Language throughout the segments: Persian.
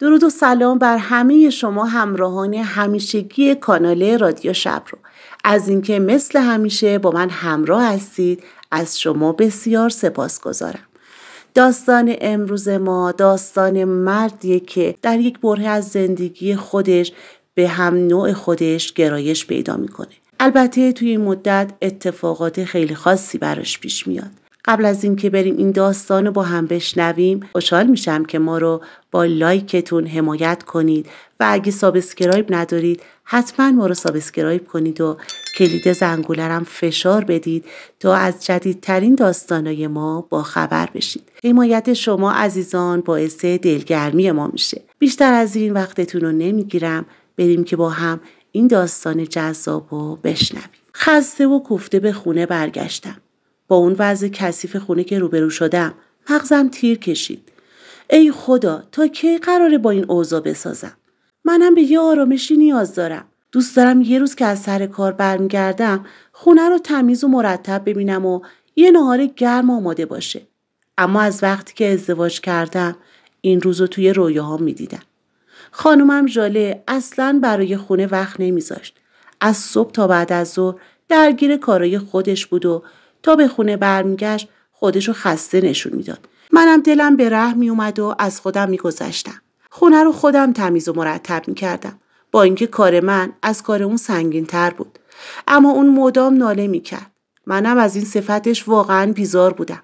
درود و سلام بر همه شما همراهان همیشگی کانال رادیو شب رو از اینکه مثل همیشه با من همراه هستید از شما بسیار سپاس گذارم. داستان امروز ما داستان مردیه که در یک بره از زندگی خودش به هم نوع خودش گرایش پیدا میکنه البته توی این مدت اتفاقات خیلی خاصی براش پیش میاد قبل از اینکه بریم این داستان رو با هم بشنویم خوشحال میشم که ما رو با لایکتون حمایت کنید و اگه سابسکرایب ندارید حتما ما رو سابسکرایب کنید و کلید زنگولرم فشار بدید تا از جدیدترین داستانای ما با خبر بشید حمایت شما عزیزان باعث دلگرمی ما میشه بیشتر از این وقتتون رو نمیگیرم بریم که با هم این داستان جذاب رو بشنویم خسته و کوفته به خونه برگشتم با اون وضع کثیف خونه که روبرو شدم مغزم تیر کشید ای خدا تا کی قراره با این اوضا بسازم منم به یه آرامشی نیاز دارم دوست دارم یه روز که از سر کار برمیگردم خونه رو تمیز و مرتب ببینم و یه نهار گرم آماده باشه اما از وقتی که ازدواج کردم این روز رو توی رویاها میدیدم خانومم ژاله اصلا برای خونه وقت نمیذاشت از صبح تا بعد از ظهر درگیر کارای خودش بود و تا به خونه برمیگشت خودشو خسته نشون میداد منم دلم به ره اومد و از خودم میگذشتم خونه رو خودم تمیز و مرتب میکردم با اینکه کار من از کار اون سنگین تر بود اما اون مدام ناله میکرد منم از این صفتش واقعا بیزار بودم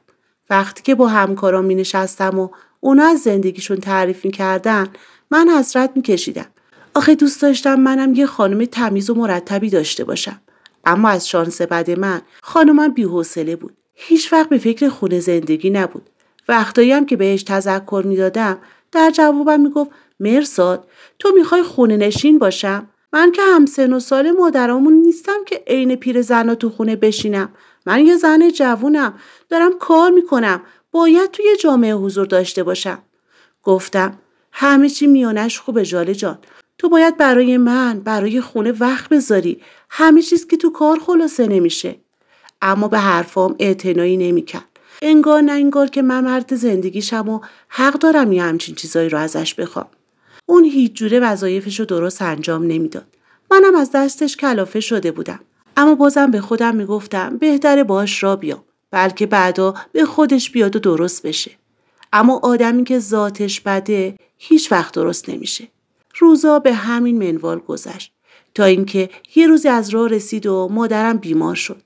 وقتی که با همکارام می نشستم و اونا از زندگیشون تعریف می کردن من حسرت می کشیدم. آخه دوست داشتم منم یه خانم تمیز و مرتبی داشته باشم. اما از شانس بد من خانمم بیحوصله بود هیچ وقت به فکر خونه زندگی نبود وقتایی هم که بهش تذکر میدادم در جوابم میگفت مرساد تو میخوای خونه نشین باشم من که همسن و سال مادرامون نیستم که عین پیر زنا تو خونه بشینم من یه زن جوونم دارم کار میکنم باید توی جامعه حضور داشته باشم گفتم همه چی میانش خوبه جاله تو باید برای من برای خونه وقت بذاری همه چیز که تو کار خلاصه نمیشه اما به حرفام اعتنایی نمیکرد انگار نه انگار که من مرد زندگیشم و حق دارم یه همچین چیزایی رو ازش بخوام اون هیچ جوره وظایفش رو درست انجام نمیداد منم از دستش کلافه شده بودم اما بازم به خودم میگفتم بهتره باش را بیام بلکه بعدا به خودش بیاد و درست بشه اما آدمی که ذاتش بده هیچ وقت درست نمیشه روزا به همین منوال گذشت تا اینکه یه روزی از راه رسید و مادرم بیمار شد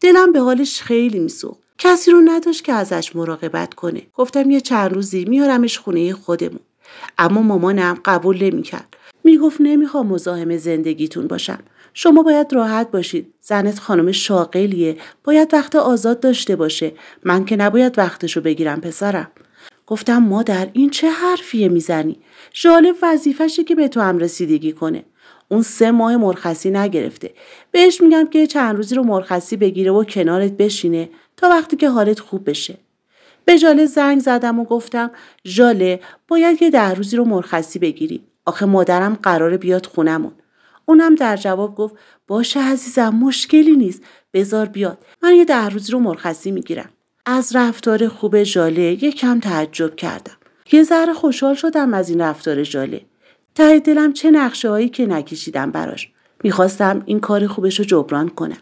دلم به حالش خیلی میسوخت کسی رو نداشت که ازش مراقبت کنه گفتم یه چند روزی میارمش خونه خودمون اما مامانم قبول نمیکرد میگفت نمیخوام مزاحم زندگیتون باشم شما باید راحت باشید زنت خانم شاغلیه باید وقت آزاد داشته باشه من که نباید وقتشو بگیرم پسرم گفتم مادر این چه حرفیه میزنی جالب وظیفشه که به تو هم رسیدگی کنه اون سه ماه مرخصی نگرفته بهش میگم که چند روزی رو مرخصی بگیره و کنارت بشینه تا وقتی که حالت خوب بشه به جاله زنگ زدم و گفتم جاله باید یه ده روزی رو مرخصی بگیری آخه مادرم قراره بیاد خونمون اونم در جواب گفت باشه عزیزم مشکلی نیست بزار بیاد من یه ده روزی رو مرخصی میگیرم از رفتار خوب جاله یکم تعجب کردم یه ذره خوشحال شدم از این رفتار جاله. ته دلم چه نقشه هایی که نکشیدم براش میخواستم این کار خوبش رو جبران کنم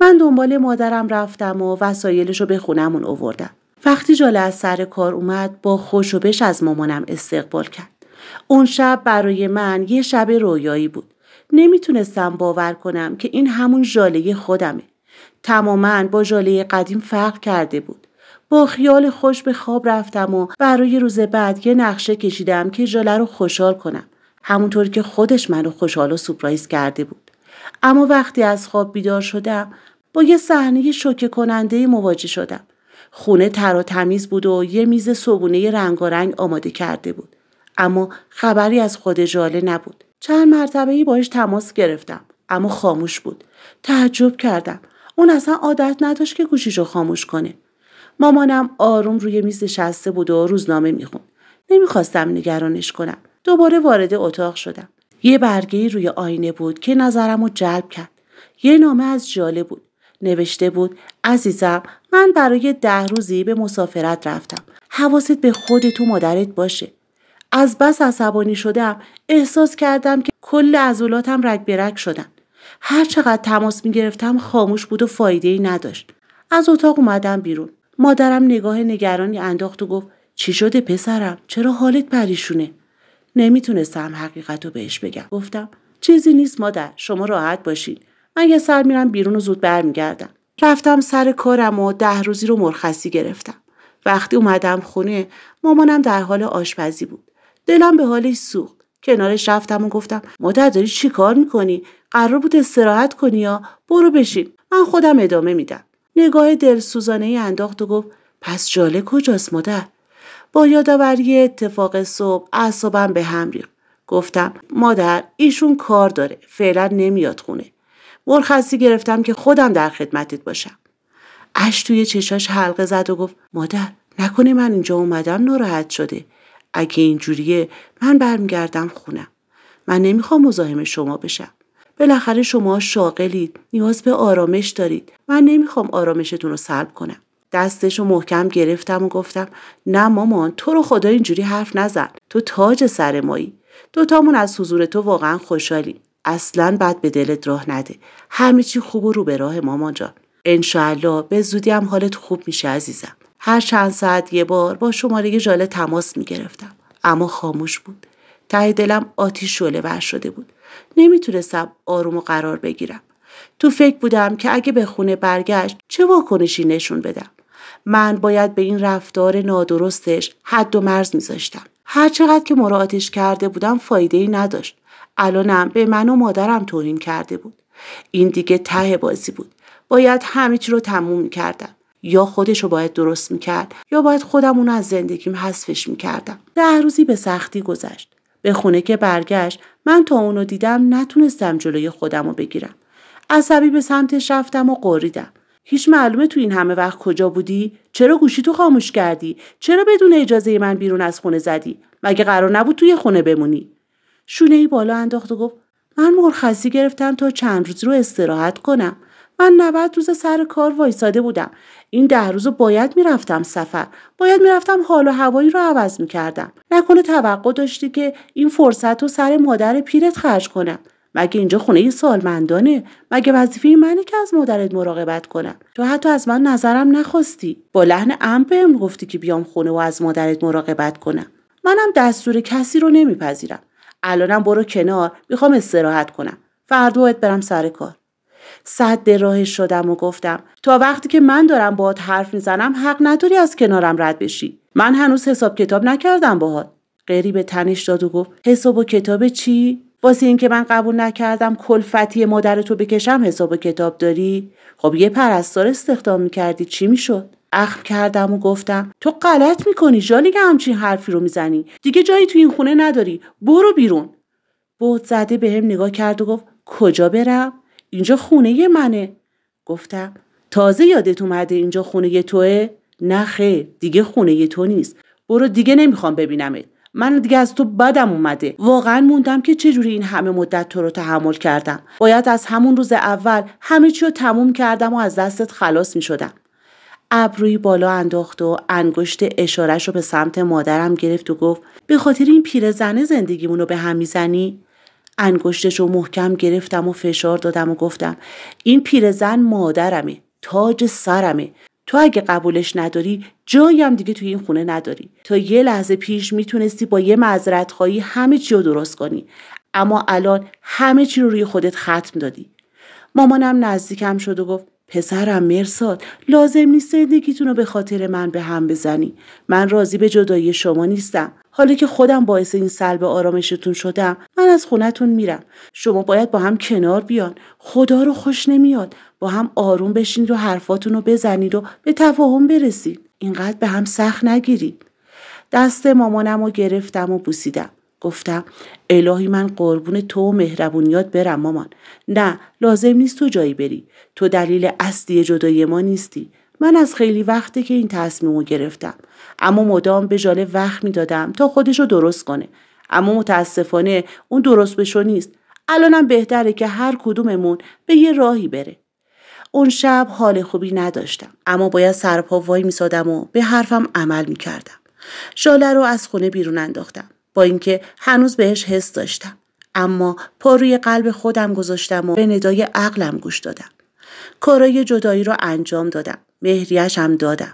من دنبال مادرم رفتم و وسایلش رو به خونمون اووردم وقتی جاله از سر کار اومد با بش از مامانم استقبال کرد اون شب برای من یه شب رویایی بود نمیتونستم باور کنم که این همون ژاله خودمه تماما با ژاله قدیم فرق کرده بود با خیال خوش به خواب رفتم و برای روز بعد یه نقشه کشیدم که ژاله رو خوشحال کنم همونطور که خودش منو خوشحال و سپرایز کرده بود اما وقتی از خواب بیدار شدم با یه صحنه شوکه کننده مواجه شدم خونه ترا تمیز بود و یه میز صبونه رنگارنگ آماده کرده بود اما خبری از خود ژاله نبود چند مرتبه ای باش تماس گرفتم اما خاموش بود تعجب کردم اون اصلا عادت نداشت که گوشیش رو خاموش کنه مامانم آروم روی میز نشسته بود و روزنامه میخوند نمیخواستم نگرانش کنم دوباره وارد اتاق شدم یه برگه روی آینه بود که نظرم رو جلب کرد یه نامه از جاله بود نوشته بود عزیزم من برای ده روزی به مسافرت رفتم حواست به خودت و مادرت باشه از بس عصبانی شدم احساس کردم که کل عضلاتم رگ برگ شدن هر چقدر تماس می گرفتم خاموش بود و فایده ای نداشت. از اتاق اومدم بیرون. مادرم نگاه نگرانی انداخت و گفت چی شده پسرم؟ چرا حالت پریشونه؟ نمیتونستم حقیقت رو بهش بگم. گفتم چیزی نیست مادر شما راحت باشین. من یه سر میرم بیرون و زود برمیگردم. رفتم سر کارم و ده روزی رو مرخصی گرفتم. وقتی اومدم خونه مامانم در حال آشپزی بود. دلم به حالش سوخت. کنارش رفتم و گفتم مادر داری چی کار میکنی قرار بود استراحت کنی یا برو بشین من خودم ادامه میدم نگاه سوزانه ای انداخت و گفت پس جاله کجاست مادر با یادآوری اتفاق صبح اعصابم به هم ریخت گفتم مادر ایشون کار داره فعلا نمیاد خونه مرخصی گرفتم که خودم در خدمتت باشم اش توی چشاش حلقه زد و گفت مادر نکنه من اینجا اومدم ناراحت شده اگه اینجوریه من برمیگردم خونم من نمیخوام مزاحم شما بشم بالاخره شما شاغلید نیاز به آرامش دارید من نمیخوام آرامشتون رو سلب کنم دستش رو محکم گرفتم و گفتم نه مامان تو رو خدا اینجوری حرف نزن تو تاج سر مایی دوتامون از حضور تو واقعا خوشحالی. اصلا بد به دلت راه نده همه چی خوب و رو به راه مامان جان انشاالله به زودی هم حالت خوب میشه عزیزم هر چند ساعت یه بار با شماره ژاله تماس می گرفتم. اما خاموش بود. ته دلم آتیش شعله شده بود. نمیتونستم آروم و قرار بگیرم. تو فکر بودم که اگه به خونه برگشت چه واکنشی نشون بدم. من باید به این رفتار نادرستش حد و مرز میذاشتم. هر چقدر که مراعاتش کرده بودم فایده ای نداشت. الانم به من و مادرم توهین کرده بود. این دیگه ته بازی بود. باید همه چی رو تموم میکردم. یا خودش رو باید درست میکرد یا باید خودم اونو از زندگیم حذفش میکردم ده روزی به سختی گذشت به خونه که برگشت من تا اونو دیدم نتونستم جلوی خودم رو بگیرم عصبی به سمتش رفتم و قریدم هیچ معلومه تو این همه وقت کجا بودی چرا گوشی تو خاموش کردی چرا بدون اجازه من بیرون از خونه زدی مگه قرار نبود توی خونه بمونی شونه ای بالا انداخت و گفت من مرخصی گرفتم تا چند روز رو استراحت کنم من 90 روز سر کار وایساده بودم این ده روز باید میرفتم سفر باید میرفتم حال و هوایی رو عوض میکردم نکنه توقع داشتی که این فرصت رو سر مادر پیرت خرج کنم مگه اینجا خونه این سالمندانه مگه وظیفه منه که از مادرت مراقبت کنم تو حتی از من نظرم نخواستی با لحن امر گفتی که بیام خونه و از مادرت مراقبت کنم منم دستور کسی رو نمیپذیرم الانم برو کنار میخوام استراحت کنم فردا باید برم سر کار صد راه شدم و گفتم تا وقتی که من دارم باهات حرف میزنم حق نداری از کنارم رد بشی من هنوز حساب کتاب نکردم باهات قری به تنش داد و گفت حساب و کتاب چی واسه اینکه من قبول نکردم کلفتی مادرتو بکشم حساب و کتاب داری خب یه پرستار استخدام میکردی چی میشد اخم کردم و گفتم تو غلط میکنی جالی که همچین حرفی رو میزنی دیگه جایی تو این خونه نداری برو بیرون بود زده به هم نگاه کرد و گفت کجا برم اینجا خونه منه گفتم تازه یادت اومده اینجا خونه توه نه خیر دیگه خونه تو نیست برو دیگه نمیخوام ببینمت من دیگه از تو بدم اومده واقعا موندم که چجوری این همه مدت تو رو تحمل کردم باید از همون روز اول همه چی رو تموم کردم و از دستت خلاص می شدم ابروی بالا انداخت و انگشت اشارش رو به سمت مادرم گرفت و گفت به خاطر این پیرزنه زندگیمون رو به هم میزنی انگشتش رو محکم گرفتم و فشار دادم و گفتم این پیرزن مادرمه تاج سرمه تو اگه قبولش نداری هم دیگه توی این خونه نداری تا یه لحظه پیش میتونستی با یه مذرت خواهی همه چی رو درست کنی اما الان همه چی رو روی خودت ختم دادی مامانم نزدیکم شد و گفت پسرم مرساد لازم نیست زندگیتون رو به خاطر من به هم بزنی من راضی به جدایی شما نیستم حالا که خودم باعث این سلب آرامشتون شدم من از خونتون میرم شما باید با هم کنار بیان خدا رو خوش نمیاد با هم آروم بشینید و حرفاتون رو بزنید و به تفاهم برسید اینقدر به هم سخت نگیرید دست مامانم رو گرفتم و بوسیدم گفتم الهی من قربون تو و مهربونیات برم مامان نه لازم نیست تو جایی بری تو دلیل اصلی جدای ما نیستی من از خیلی وقته که این تصمیم رو گرفتم اما مدام به جاله وقت میدادم تا خودش رو درست کنه اما متاسفانه اون درست بشو نیست الانم بهتره که هر کدوممون به یه راهی بره اون شب حال خوبی نداشتم اما باید سرپا وای میسادم و به حرفم عمل میکردم ژاله رو از خونه بیرون انداختم با اینکه هنوز بهش حس داشتم اما پا روی قلب خودم گذاشتم و به ندای عقلم گوش دادم کارای جدایی رو انجام دادم مهریش هم دادم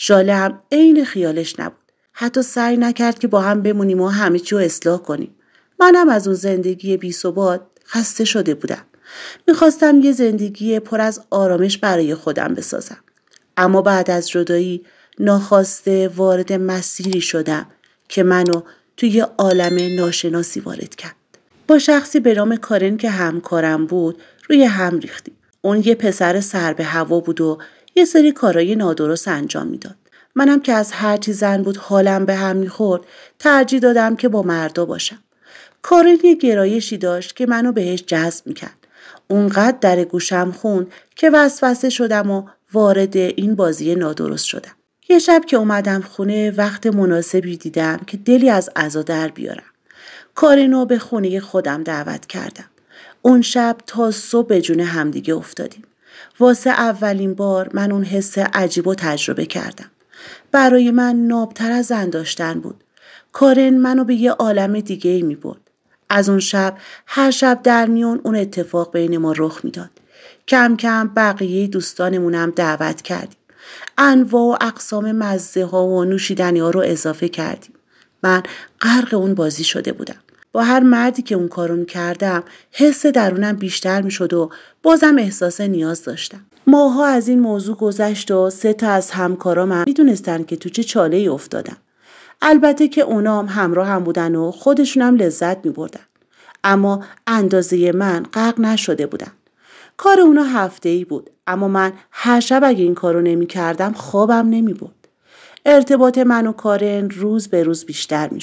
شاله هم عین خیالش نبود حتی سعی نکرد که با هم بمونیم و همه چی رو اصلاح کنیم منم از اون زندگی بی ثبات خسته شده بودم میخواستم یه زندگی پر از آرامش برای خودم بسازم اما بعد از جدایی ناخواسته وارد مسیری شدم که منو توی عالم ناشناسی وارد کرد با شخصی به نام کارن که همکارم بود روی هم ریختیم اون یه پسر سر به هوا بود و یه سری کارای نادرست انجام میداد منم که از چی زن بود حالم به هم میخورد ترجیح دادم که با مردا باشم کارل یه گرایشی داشت که منو بهش جذب میکرد اونقدر در گوشم خون که وسوسه شدم و وارد این بازی نادرست شدم یه شب که اومدم خونه وقت مناسبی دیدم که دلی از عزا در بیارم کارینو به خونه خودم دعوت کردم اون شب تا صبح به همدیگه افتادیم واسه اولین بار من اون حس عجیب و تجربه کردم. برای من نابتر از زن داشتن بود. کارن منو به یه عالم دیگه ای می برد. از اون شب هر شب در میون اون اتفاق بین ما رخ میداد. کم کم بقیه دوستانمونم دعوت کردیم. انواع و اقسام مزه ها و نوشیدنی ها رو اضافه کردیم. من غرق اون بازی شده بودم. با هر مردی که اون کارو کردم حس درونم بیشتر میشد و بازم احساس نیاز داشتم ماها از این موضوع گذشت و سه تا از همکارامم میدونستن که تو چه چاله ای افتادم البته که اونام هم همراه هم بودن و خودشونم لذت می بردن. اما اندازه من غرق نشده بودن. کار اونا هفته ای بود اما من هر شب اگه این کارو نمی کردم خوابم نمی بود. ارتباط من و کارن روز به روز بیشتر می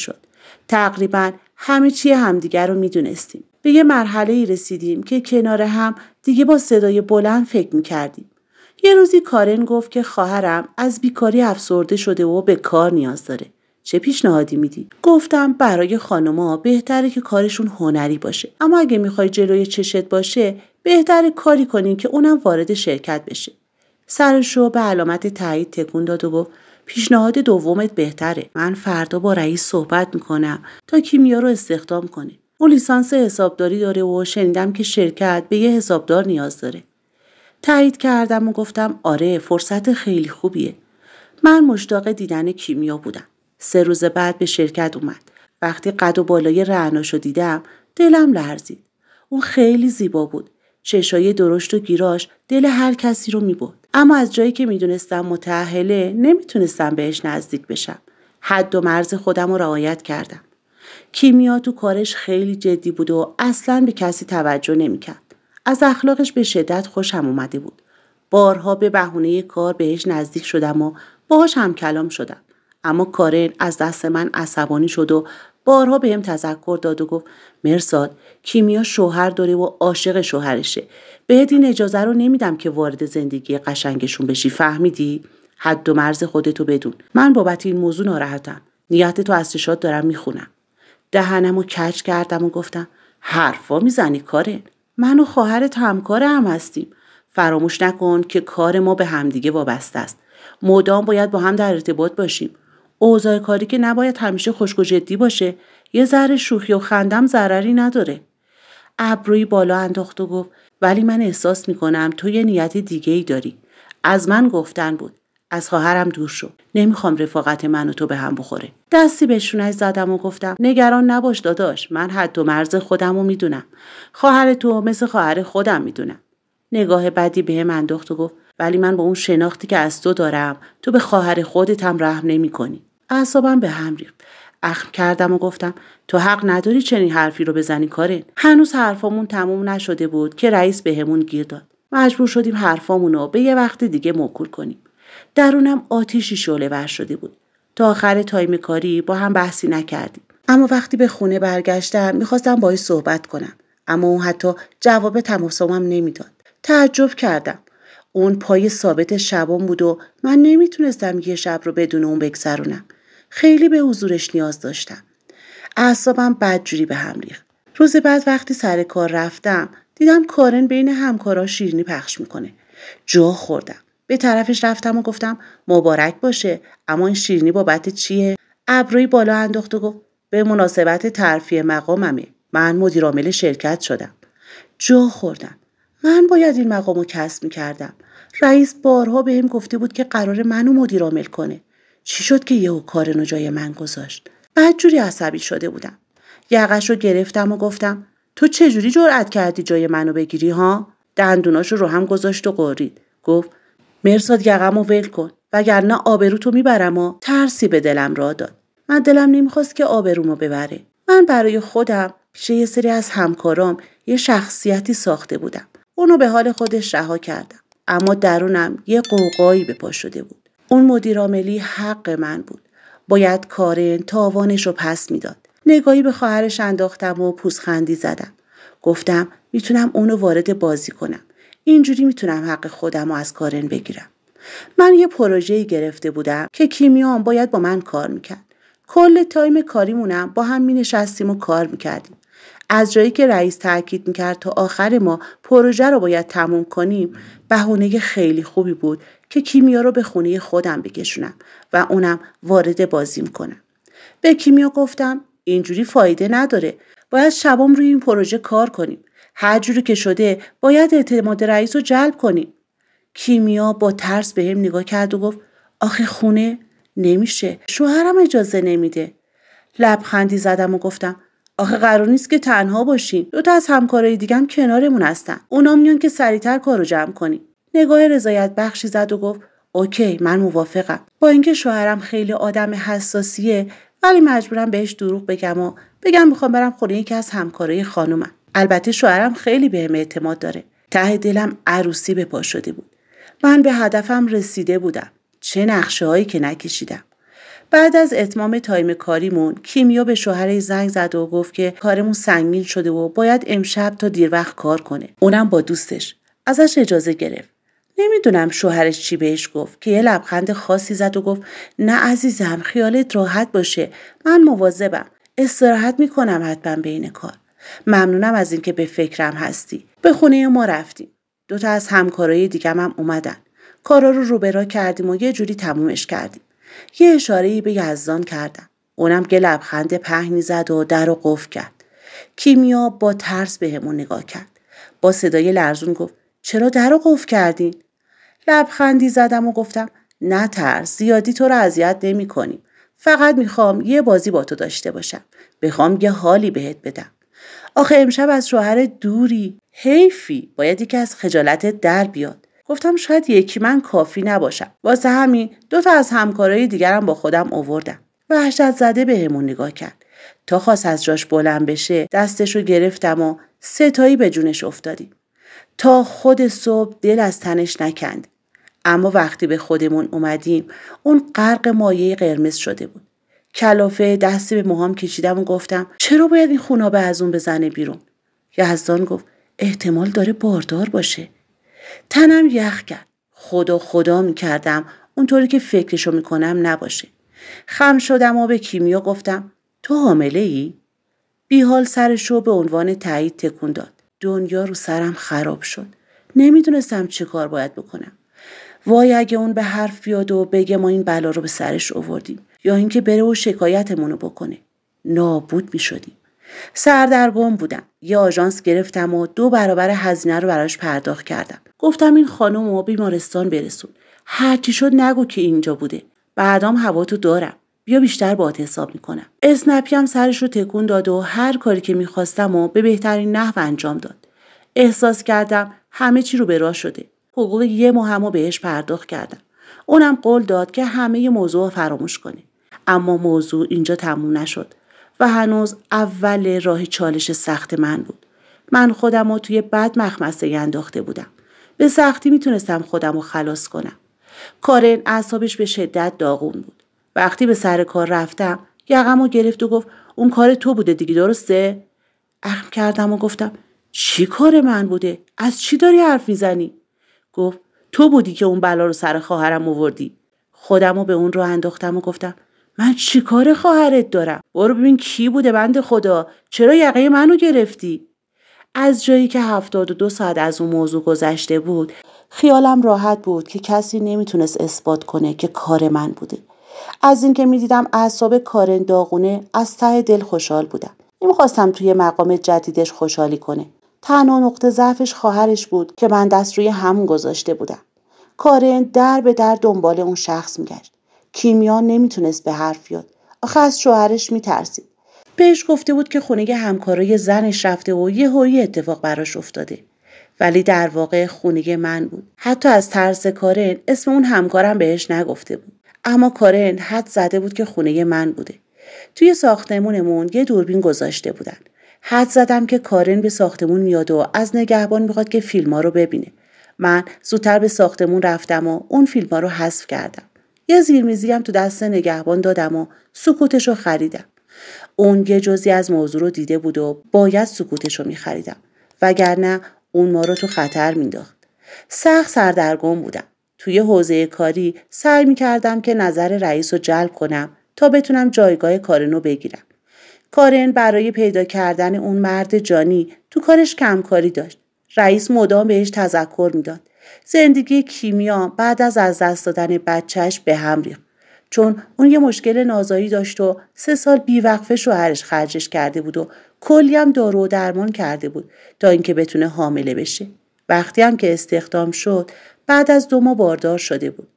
تقریبا همه چی همدیگر رو میدونستیم به یه مرحله ای رسیدیم که کنار هم دیگه با صدای بلند فکر میکردیم یه روزی کارن گفت که خواهرم از بیکاری افسرده شده و به کار نیاز داره چه پیشنهادی میدی گفتم برای خانما بهتره که کارشون هنری باشه اما اگه میخوای جلوی چشت باشه بهتره کاری کنیم که اونم وارد شرکت بشه سرش رو به علامت تایید تکون داد و گفت پیشنهاد دومت بهتره من فردا با رئیس صحبت میکنم تا کیمیا رو استخدام کنه او لیسانس حسابداری داره و شنیدم که شرکت به یه حسابدار نیاز داره تایید کردم و گفتم آره فرصت خیلی خوبیه من مشتاق دیدن کیمیا بودم سه روز بعد به شرکت اومد وقتی قد و بالای رو دیدم دلم لرزید اون خیلی زیبا بود چشای درشت و گیراش دل هر کسی رو میبرد اما از جایی که میدونستم متعهله نمیتونستم بهش نزدیک بشم حد و مرز خودم رو رعایت کردم کیمیا تو کارش خیلی جدی بود و اصلا به کسی توجه نمیکرد از اخلاقش به شدت خوشم اومده بود بارها به بهونه کار بهش نزدیک شدم و باهاش هم کلام شدم اما کارن از دست من عصبانی شد و بارها بهم هم تذکر داد و گفت مرساد کیمیا شوهر داره و عاشق شوهرشه به این اجازه رو نمیدم که وارد زندگی قشنگشون بشی فهمیدی حد و مرز خودتو بدون من بابت این موضوع ناراحتم نیت تو از چشات دارم میخونم دهنم و کج کردم و گفتم حرفا میزنی کاره من و خواهرت همکار هم هستیم فراموش نکن که کار ما به همدیگه وابسته است مدام باید با هم در ارتباط باشیم اوضاع کاری که نباید همیشه خشک و جدی باشه یه ذره شوخی و خندم ضرری نداره ابروی بالا انداخت و گفت ولی من احساس میکنم تو یه نیت دیگه ای داری از من گفتن بود از خواهرم دور شو نمیخوام رفاقت من و تو به هم بخوره دستی به شونش زدم و گفتم نگران نباش داداش من حد و مرز خودم رو میدونم خواهر تو مثل خواهر خودم میدونم نگاه بدی به هم انداخت و گفت ولی من با اون شناختی که از تو دارم تو به خواهر خودتم رحم نمی کنی. اعصابم به هم ریخت. اخم کردم و گفتم تو حق نداری چنین حرفی رو بزنی کاره هنوز حرفامون تموم نشده بود که رئیس بهمون به گیر داد. مجبور شدیم حرفامون رو به یه وقت دیگه موکول کنیم. درونم آتیشی شعله ور شده بود. تا آخر تایم کاری با هم بحثی نکردیم. اما وقتی به خونه برگشتم میخواستم باهاش صحبت کنم. اما اون حتی جواب تماسامم نمیداد. تعجب کردم. اون پای ثابت شبان بود و من نمیتونستم یه شب رو بدون اون بگذرونم خیلی به حضورش نیاز داشتم اعصابم بدجوری به هم ریخت روز بعد وقتی سر کار رفتم دیدم کارن بین همکارا شیرینی پخش میکنه جا خوردم به طرفش رفتم و گفتم مبارک باشه اما این شیرینی بابت چیه ابروی بالا انداخت و گفت به مناسبت ترفیع مقاممه من مدیرعامل شرکت شدم جا خوردم من باید این مقام رو کسب میکردم رئیس بارها به هم گفته بود که قرار منو مدیر عامل کنه چی شد که یهو کارنو جای من گذاشت بعد جوری عصبی شده بودم یقش رو گرفتم و گفتم تو جوری جرأت کردی جای منو بگیری ها دندوناش رو هم گذاشت و قرید گفت مرساد یقم و ول کن وگرنه آبروتو میبرم و ترسی به دلم را داد من دلم نمیخواست که آبرومو ببره من برای خودم پیش یه سری از همکارام یه شخصیتی ساخته بودم اونو به حال خودش رها کردم اما درونم یه قوقایی به پا شده بود اون مدیراملی حق من بود باید کارن تاوانش رو پس میداد نگاهی به خواهرش انداختم و پوزخندی زدم گفتم میتونم اونو وارد بازی کنم اینجوری میتونم حق خودم رو از کارن بگیرم من یه پروژه‌ای گرفته بودم که کیمیان باید با من کار میکرد کل تایم کاریمونم با هم مینشستیم و کار میکردیم از جایی که رئیس تاکید میکرد تا آخر ما پروژه رو باید تموم کنیم بهونه خیلی خوبی بود که کیمیا رو به خونه خودم بکشونم و اونم وارد بازیم کنم به کیمیا گفتم اینجوری فایده نداره باید شبام روی این پروژه کار کنیم هر جوری که شده باید اعتماد رئیس رو جلب کنیم کیمیا با ترس به هم نگاه کرد و گفت آخه خونه نمیشه شوهرم اجازه نمیده لبخندی زدم و گفتم آخه قرار نیست که تنها باشیم دوتا از همکارای دیگم کنارمون هستن اونا میان که سریعتر کارو جمع کنیم نگاه رضایت بخشی زد و گفت اوکی من موافقم با اینکه شوهرم خیلی آدم حساسیه ولی مجبورم بهش دروغ بگم و بگم میخوام برم خونه یکی از همکارای خانومم البته شوهرم خیلی بهم اعتماد داره ته دلم عروسی به پا شده بود من به هدفم رسیده بودم چه نقشه هایی که نکشیدم بعد از اتمام تایم کاریمون کیمیا به شوهرش زنگ زد و گفت که کارمون سنگین شده و باید امشب تا دیر وقت کار کنه اونم با دوستش ازش اجازه گرفت نمیدونم شوهرش چی بهش گفت که یه لبخند خاصی زد و گفت نه عزیزم خیالت راحت باشه من مواظبم استراحت میکنم حتما بین کار ممنونم از اینکه به فکرم هستی به خونه ما رفتیم دوتا از همکارای دیگم هم اومدن کارا رو روبرا کردیم و یه جوری تمومش کردیم یه اشارهای به یزدان کردم اونم که لبخند پهنی زد و در و قفل کرد کیمیا با ترس به همون نگاه کرد با صدای لرزون گفت چرا در و قفل کردین لبخندی زدم و گفتم نه ترس زیادی تو رو اذیت نمی فقط میخوام یه بازی با تو داشته باشم بخوام یه حالی بهت بدم آخه امشب از شوهر دوری حیفی باید یکی از خجالتت در بیاد گفتم شاید یکی من کافی نباشم واسه همین دوتا از همکارای دیگرم با خودم آوردم. وحشت زده بهمون نگاه کرد تا خواست از جاش بلند بشه دستشو گرفتم و ستایی به جونش افتادیم تا خود صبح دل از تنش نکند اما وقتی به خودمون اومدیم اون غرق مایه قرمز شده بود کلافه دستی به موهام کشیدم و گفتم چرا باید این خونابه از اون بزنه بیرون یزدان گفت احتمال داره باردار باشه تنم یخ کرد خدا خدا میکردم اونطوری که فکرشو میکنم نباشه خم شدم و به کیمیا گفتم تو حامله ای؟ بیحال سرشو به عنوان تایید تکون داد دنیا رو سرم خراب شد نمیدونستم چه کار باید بکنم وای اگه اون به حرف بیاد و بگه ما این بلا رو به سرش اووردیم یا اینکه بره و شکایتمون رو بکنه نابود می شدیم سردرگم بودم یه آژانس گرفتم و دو برابر هزینه رو براش پرداخت کردم گفتم این خانم و بیمارستان برسون هرچی شد نگو که اینجا بوده بعدام هوا تو دارم بیا بیشتر باهات حساب میکنم اسنپی هم سرش رو تکون داد و هر کاری که میخواستم و به بهترین نحو انجام داد احساس کردم همه چی رو به راه شده حقوق یه مهم بهش پرداخت کردم اونم قول داد که همه موضوع فراموش کنه اما موضوع اینجا تموم نشد و هنوز اول راه چالش سخت من بود. من خودم رو توی بد مخمسه انداخته بودم. به سختی میتونستم خودم رو خلاص کنم. کارن اعصابش به شدت داغون بود. وقتی به سر کار رفتم یقم رو گرفت و گفت اون کار تو بوده دیگه درسته؟ اخم کردم و گفتم چی کار من بوده؟ از چی داری حرف میزنی؟ گفت تو بودی که اون بلا رو سر خواهرم آوردی. خودم رو به اون رو انداختم و گفتم من کار خواهرت دارم برو ببین کی بوده بند خدا چرا یقه منو گرفتی از جایی که هفتاد و دو ساعت از اون موضوع گذشته بود خیالم راحت بود که کسی نمیتونست اثبات کنه که کار من بوده از اینکه میدیدم اعصاب کارن داغونه از ته دل خوشحال بودم نمیخواستم توی مقام جدیدش خوشحالی کنه تنها نقطه ضعفش خواهرش بود که من دست روی همون گذاشته بودم کارن در به در دنبال اون شخص میگشت کیمیا نمیتونست به حرف یاد. آخه از شوهرش میترسید بهش گفته بود که خونه همکارای زنش رفته و یه هایی اتفاق براش افتاده ولی در واقع خونه من بود حتی از ترس کارن اسم اون همکارم بهش نگفته بود اما کارن حد زده بود که خونه من بوده توی ساختمونمون یه دوربین گذاشته بودن حد زدم که کارن به ساختمون میاد و از نگهبان میخواد که فیلم ها رو ببینه من زودتر به ساختمون رفتم و اون فیلم رو حذف کردم یه زیرمیزی هم تو دست نگهبان دادم و سکوتش رو خریدم اون یه جزی از موضوع رو دیده بود و باید سکوتش رو خریدم وگرنه اون ما رو تو خطر مینداخت سخت سردرگم بودم توی حوزه کاری سعی میکردم که نظر رئیس رو جلب کنم تا بتونم جایگاه کارن رو بگیرم کارن برای پیدا کردن اون مرد جانی تو کارش کمکاری داشت رئیس مدام بهش تذکر میداد زندگی کیمیا بعد از از دست دادن بچهش به هم ریخت چون اون یه مشکل نازایی داشت و سه سال بیوقفه شوهرش خرجش کرده بود و کلی هم دارو و درمان کرده بود تا اینکه بتونه حامله بشه وقتی هم که استخدام شد بعد از دو ماه باردار شده بود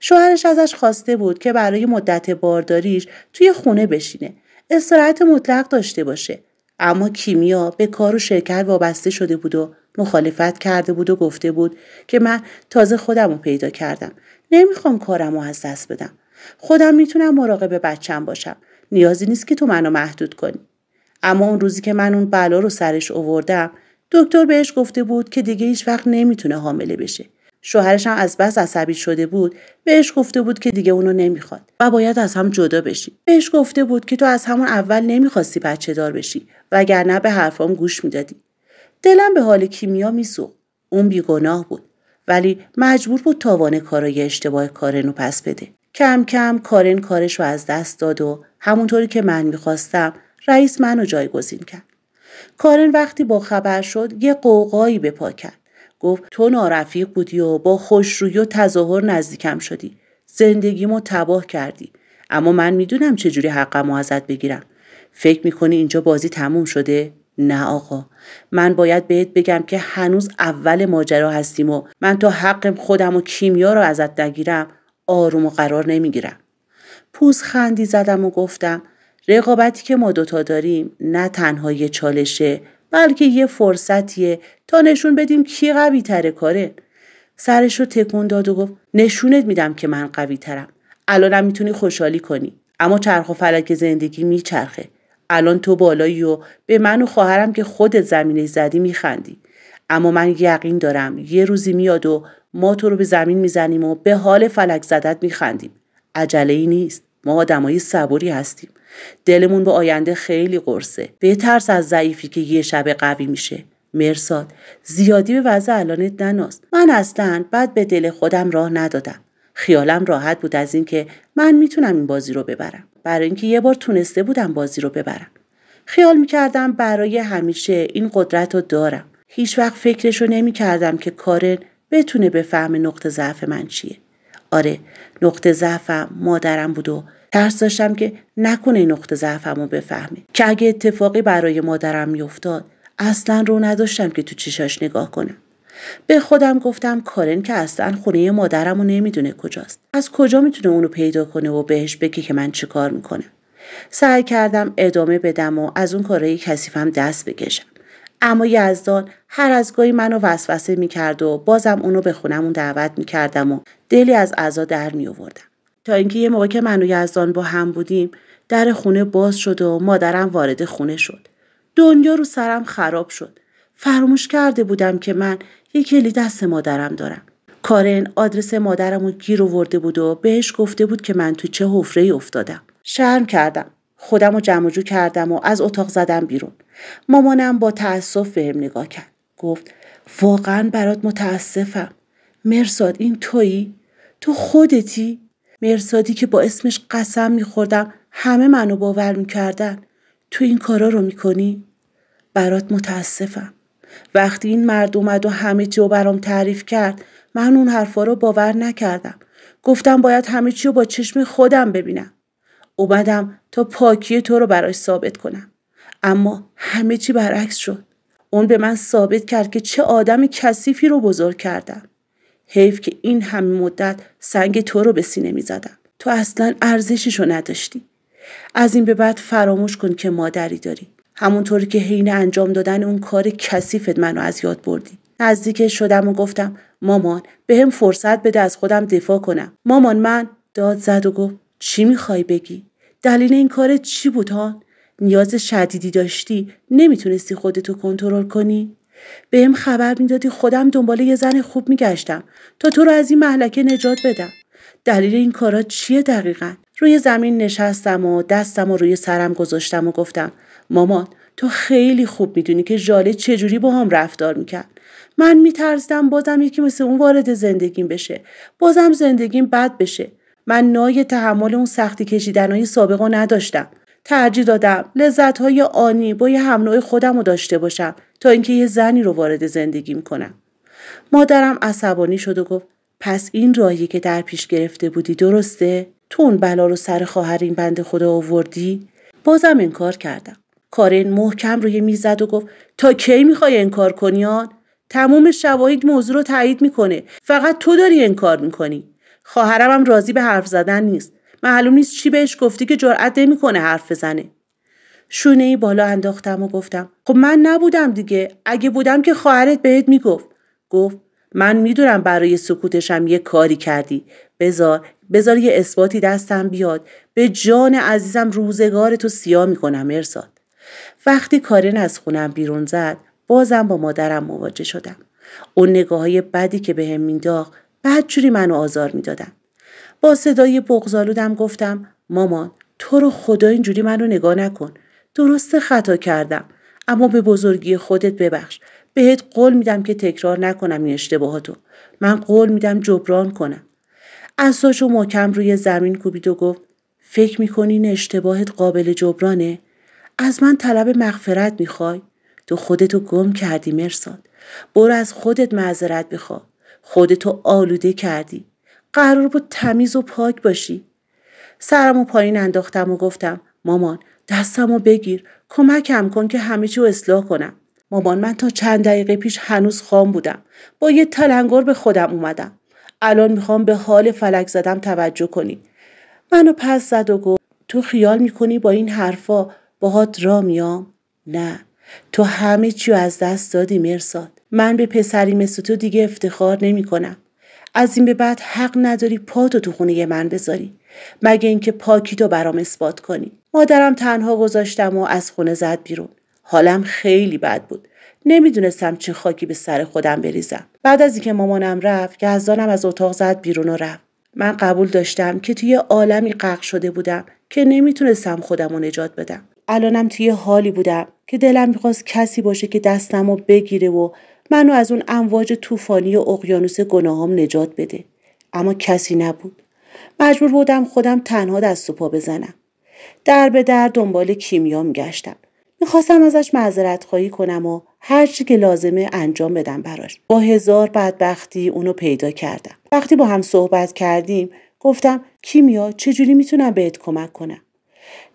شوهرش ازش خواسته بود که برای مدت بارداریش توی خونه بشینه استراحت مطلق داشته باشه اما کیمیا به کار و شرکت وابسته شده بود و مخالفت کرده بود و گفته بود که من تازه خودم رو پیدا کردم. نمیخوام کارم رو از دست بدم. خودم میتونم مراقب بچم باشم. نیازی نیست که تو منو محدود کنی. اما اون روزی که من اون بلا رو سرش اووردم دکتر بهش گفته بود که دیگه هیچ وقت نمیتونه حامله بشه. شوهرش هم از بس عصبی شده بود بهش گفته بود که دیگه اونو نمیخواد و باید از هم جدا بشی بهش گفته بود که تو از همون اول نمیخواستی بچه دار بشی وگرنه به حرفام گوش میدادی دلم به حال کیمیا میسوخت اون بیگناه بود ولی مجبور بود تاوان کارای اشتباه کارن رو پس بده کم کم کارن کارش رو از دست داد و همونطوری که من میخواستم رئیس منو جایگزین کرد کارن وقتی با خبر شد یه قوقایی به پا کرد گفت تو نارفیق بودی و با خوشرویی و تظاهر نزدیکم شدی زندگیمو تباه کردی اما من میدونم چجوری حقمو ازت بگیرم فکر میکنی اینجا بازی تموم شده نه آقا من باید بهت بگم که هنوز اول ماجرا هستیم و من تا حق خودم و کیمیا رو ازت نگیرم آروم و قرار نمیگیرم پوز خندی زدم و گفتم رقابتی که ما دوتا داریم نه تنها یه چالشه بلکه یه فرصتیه تا نشون بدیم کی قوی تره کاره سرش رو تکون داد و گفت نشونت میدم که من قوی ترم الانم میتونی خوشحالی کنی اما چرخ و فلک زندگی میچرخه الان تو بالایی و به من و خواهرم که خود زمینه زدی میخندی اما من یقین دارم یه روزی میاد و ما تو رو به زمین میزنیم و به حال فلک زدت میخندیم عجله ای نیست ما آدمای صبوری هستیم دلمون به آینده خیلی قرصه ترس از ضعیفی که یه شب قوی میشه مرساد زیادی به وضع الانت نناست من اصلا بعد به دل خودم راه ندادم خیالم راحت بود از اینکه من میتونم این بازی رو ببرم برای اینکه یه بار تونسته بودم بازی رو ببرم خیال میکردم برای همیشه این قدرت رو دارم هیچ وقت فکرش رو نمیکردم که کارن بتونه بفهمه نقطه ضعف من چیه آره نقطه ضعفم مادرم بود و ترس داشتم که نکنه نقطه ضعفم رو بفهمه که اگه اتفاقی برای مادرم میافتاد اصلا رو نداشتم که تو چشاش نگاه کنم به خودم گفتم کارن که اصلا خونه مادرم رو نمیدونه کجاست از کجا میتونه اونو پیدا کنه و بهش بگه که من کار میکنم سعی کردم ادامه بدم و از اون کارهای کسیفم دست بکشم اما یزدان هر از گاهی منو وسوسه میکرد و بازم اونو به خونمون دعوت میکردم و دلی از اعضا در میآوردم تا اینکه یه موقع من و یزدان با هم بودیم در خونه باز شد و مادرم وارد خونه شد دنیا رو سرم خراب شد فراموش کرده بودم که من یه کلی دست مادرم دارم کارن آدرس مادرم رو گیر ورده بود و بهش گفته بود که من تو چه حفره ای افتادم شرم کردم خودم رو جمع جو کردم و از اتاق زدم بیرون مامانم با تأسف بهم نگاه کرد گفت واقعا برات متاسفم مرساد این تویی تو خودتی مرسادی که با اسمش قسم میخوردم همه منو باور میکردن تو این کارا رو میکنی برات متاسفم وقتی این مرد اومد و همه چی رو برام تعریف کرد من اون حرفا رو باور نکردم گفتم باید همه چی رو با چشم خودم ببینم اومدم تا پاکی تو رو براش ثابت کنم اما همه چی برعکس شد اون به من ثابت کرد که چه آدم کثیفی رو بزرگ کردم حیف که این همه مدت سنگ تو رو به سینه می زدم. تو اصلا ارزشش رو نداشتی از این به بعد فراموش کن که مادری داری همونطور که حین انجام دادن اون کار کثیفت منو از یاد بردی نزدیک شدم و گفتم مامان به هم فرصت بده از خودم دفاع کنم مامان من داد زد و گفت چی میخوای بگی دلیل این کار چی بود ها نیاز شدیدی داشتی نمیتونستی خودتو کنترل کنی به هم خبر میدادی خودم دنبال یه زن خوب میگشتم تا تو رو از این محلکه نجات بدم دلیل این کارا چیه دقیقا روی زمین نشستم و دستم و روی سرم گذاشتم و گفتم مامان تو خیلی خوب میدونی که ژاله چجوری با هم رفتار میکرد من میترزدم بازم یکی مثل اون وارد زندگیم بشه بازم زندگیم بد بشه من نای تحمل اون سختی کشیدنهای سابق رو نداشتم ترجیح دادم لذت های آنی با یه هم خودم رو داشته باشم تا اینکه یه زنی رو وارد زندگیم کنم مادرم عصبانی شد و گفت پس این راهی که در پیش گرفته بودی درسته تو اون بلا رو سر خواهر این بنده خدا آوردی بازم انکار کردم کارن محکم روی میز زد و گفت تا کی میخوای انکار کنیان تمام شواهد موضوع رو تایید میکنه فقط تو داری انکار میکنی خواهرمم راضی به حرف زدن نیست معلوم نیست چی بهش گفتی که جرأت نمیکنه حرف بزنه شونه ای بالا انداختم و گفتم خب من نبودم دیگه اگه بودم که خواهرت بهت میگفت گفت من میدونم برای سکوتشم یه کاری کردی بذار بزار یه اثباتی دستم بیاد به جان عزیزم روزگار تو سیاه میکنم ارسال وقتی کارن از خونم بیرون زد بازم با مادرم مواجه شدم اون نگاه های بدی که بهم به مینداخت بعد جوری منو آزار میدادم با صدای بغزالودم گفتم مامان تو رو خدا اینجوری منو نگاه نکن درست خطا کردم اما به بزرگی خودت ببخش بهت قول میدم که تکرار نکنم این اشتباهاتو من قول میدم جبران کنم اساشو محکم روی زمین کوبید و گفت فکر میکنی این اشتباهت قابل جبرانه از من طلب مغفرت میخوای تو خودتو گم کردی مرساد برو از خودت معذرت بخوا خودتو آلوده کردی قرار بود تمیز و پاک باشی سرمو پایین انداختم و گفتم مامان دستمو بگیر کمکم کن که همه چیو اصلاح کنم مامان من تا چند دقیقه پیش هنوز خام بودم با یه تلنگر به خودم اومدم الان میخوام به حال فلک زدم توجه کنی منو پس زد و گفت تو خیال میکنی با این حرفا باهات را میام نه تو همه چی از دست دادی مرساد من به پسری مثل تو دیگه افتخار نمی کنم. از این به بعد حق نداری پا تو خونه من بذاری مگه اینکه پاکی تو برام اثبات کنی مادرم تنها گذاشتم و از خونه زد بیرون حالم خیلی بد بود نمیدونستم چه خاکی به سر خودم بریزم بعد از اینکه مامانم رفت گزدانم از اتاق زد بیرون و رفت من قبول داشتم که توی عالمی غرق شده بودم که نمیتونستم خودم رو نجات بدم الانم توی حالی بودم که دلم میخواست کسی باشه که دستم رو بگیره و منو از اون امواج طوفانی و اقیانوس گناهام نجات بده اما کسی نبود مجبور بودم خودم تنها دست و پا بزنم در به در دنبال کیمیا میگشتم میخواستم ازش معذرت خواهی کنم و هرچی که لازمه انجام بدم براش با هزار بدبختی اونو پیدا کردم وقتی با هم صحبت کردیم گفتم کیمیا چجوری میتونم بهت کمک کنم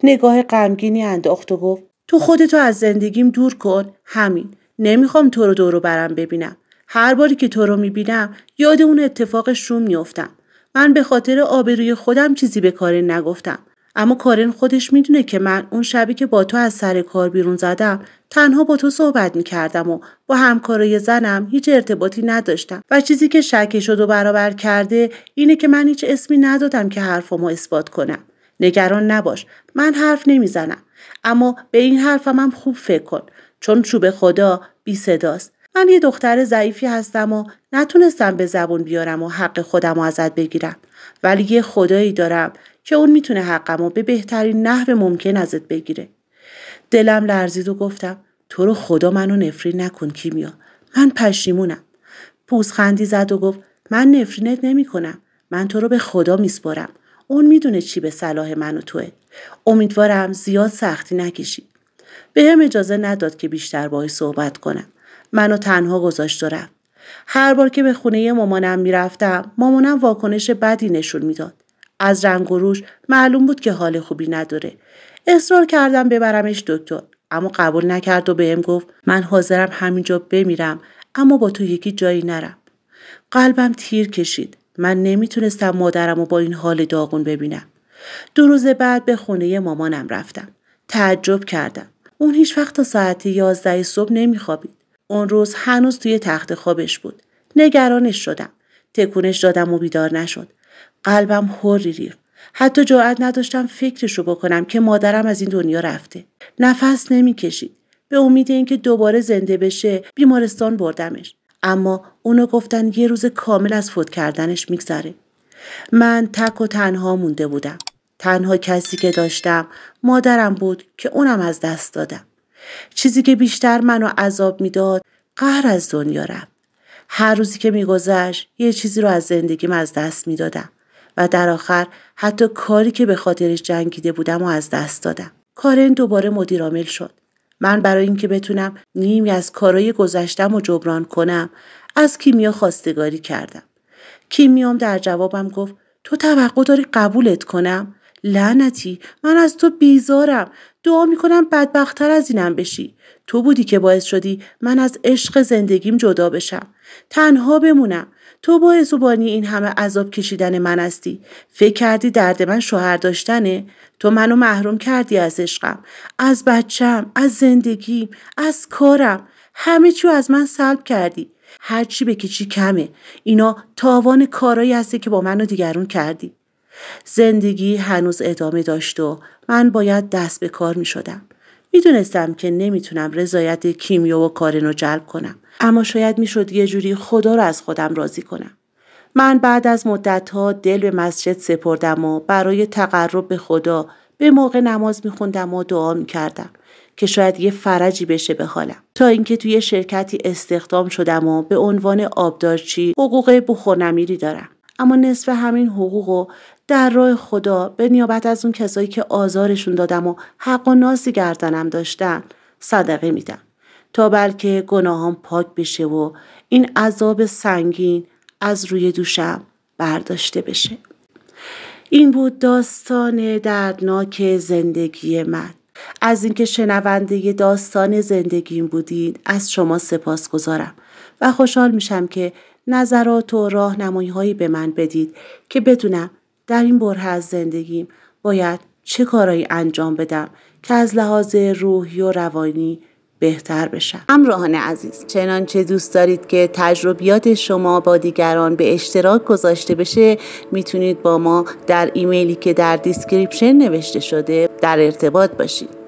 نگاه غمگینی انداخت و گفت تو خودتو از زندگیم دور کن همین نمیخوام تو رو دورو برم ببینم هر باری که تو رو میبینم یاد اون اتفاق شوم میافتم من به خاطر آبروی خودم چیزی به کارن نگفتم اما کارن خودش میدونه که من اون شبی که با تو از سر کار بیرون زدم تنها با تو صحبت میکردم و با همکارای زنم هیچ ارتباطی نداشتم و چیزی که شد و برابر کرده اینه که من هیچ اسمی ندادم که حرفمو اثبات کنم نگران نباش من حرف نمیزنم اما به این حرفم هم خوب فکر کن چون چوب خدا بی صداست من یه دختر ضعیفی هستم و نتونستم به زبون بیارم و حق خودم رو ازت بگیرم ولی یه خدایی دارم که اون میتونه حقم به بهترین نحو ممکن ازت بگیره دلم لرزید و گفتم تو رو خدا منو نفرین نکن کیمیا من پشیمونم پوزخندی زد و گفت من نفرینت نمیکنم، من تو رو به خدا میسپرم اون میدونه چی به صلاح من و توه امیدوارم زیاد سختی نکشید. به هم اجازه نداد که بیشتر باهاش صحبت کنم منو تنها گذاشت دارم. هر بار که به خونه مامانم میرفتم مامانم واکنش بدی نشون میداد از رنگ و روش معلوم بود که حال خوبی نداره اصرار کردم ببرمش دکتر اما قبول نکرد و بهم گفت من حاضرم همینجا بمیرم اما با تو یکی جایی نرم قلبم تیر کشید من نمیتونستم مادرم و با این حال داغون ببینم. دو روز بعد به خونه مامانم رفتم. تعجب کردم. اون هیچ وقت تا ساعت یازده صبح نمیخوابید. اون روز هنوز توی تخت خوابش بود. نگرانش شدم. تکونش دادم و بیدار نشد. قلبم هوری ریخت. حتی جاعت نداشتم فکرش رو بکنم که مادرم از این دنیا رفته. نفس نمیکشید. به امید اینکه دوباره زنده بشه بیمارستان بردمش. اما اونو گفتن یه روز کامل از فوت کردنش میگذره. من تک و تنها مونده بودم. تنها کسی که داشتم مادرم بود که اونم از دست دادم. چیزی که بیشتر منو عذاب میداد قهر از دنیا رفت. هر روزی که میگذشت یه چیزی رو از زندگیم از دست میدادم و در آخر حتی کاری که به خاطرش جنگیده بودم و از دست دادم. کارن دوباره مدیرامل شد. من برای اینکه بتونم نیمی از کارهای گذشتم و جبران کنم از کیمیا خواستگاری کردم کیمیام در جوابم گفت تو توقع داری قبولت کنم لعنتی من از تو بیزارم دعا میکنم بدبختتر از اینم بشی تو بودی که باعث شدی من از عشق زندگیم جدا بشم تنها بمونم تو با زبانی این همه عذاب کشیدن من هستی فکر کردی درد من شوهر داشتنه تو منو محروم کردی از عشقم از بچم از زندگیم از کارم همه چیو از من سلب کردی هرچی به کیچی کمه اینا تاوان کارایی هستی که با منو دیگرون کردی زندگی هنوز ادامه داشت و من باید دست به کار می شدم. میدونستم که نمیتونم رضایت کیمیا و کارن رو جلب کنم اما شاید میشد یه جوری خدا رو از خودم راضی کنم. من بعد از مدتها دل به مسجد سپردم و برای تقرب به خدا به موقع نماز میخوندم و دعا میکردم که شاید یه فرجی بشه به حالم تا اینکه توی شرکتی استخدام شدم و به عنوان آبدارچی حقوق بخورنمیری دارم اما نصف همین حقوق و در راه خدا به نیابت از اون کسایی که آزارشون دادم و حق و نازی گردنم داشتن صدقه میدم تا بلکه گناهان پاک بشه و این عذاب سنگین از روی دوشم برداشته بشه این بود داستان دردناک زندگی من از اینکه شنونده داستان زندگیم بودید از شما سپاس گذارم و خوشحال میشم که نظرات و راهنمایی هایی به من بدید که بدونم در این بره از زندگیم باید چه کارایی انجام بدم که از لحاظ روحی و روانی بهتر بشم همراهان عزیز چنانچه دوست دارید که تجربیات شما با دیگران به اشتراک گذاشته بشه میتونید با ما در ایمیلی که در دیسکریپشن نوشته شده در ارتباط باشید